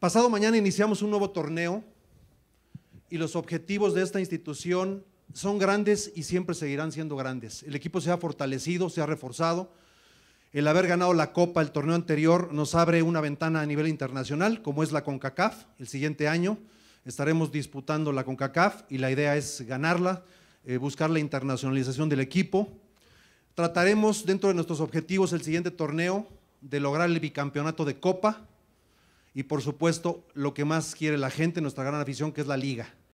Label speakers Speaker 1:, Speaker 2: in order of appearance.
Speaker 1: Pasado mañana iniciamos un nuevo torneo y los objetivos de esta institución son grandes y siempre seguirán siendo grandes. El equipo se ha fortalecido, se ha reforzado. El haber ganado la Copa el torneo anterior nos abre una ventana a nivel internacional, como es la CONCACAF. El siguiente año estaremos disputando la CONCACAF y la idea es ganarla, eh, buscar la internacionalización del equipo. Trataremos dentro de nuestros objetivos el siguiente torneo de lograr el bicampeonato de Copa y por supuesto lo que más quiere la gente, nuestra gran afición, que es la liga.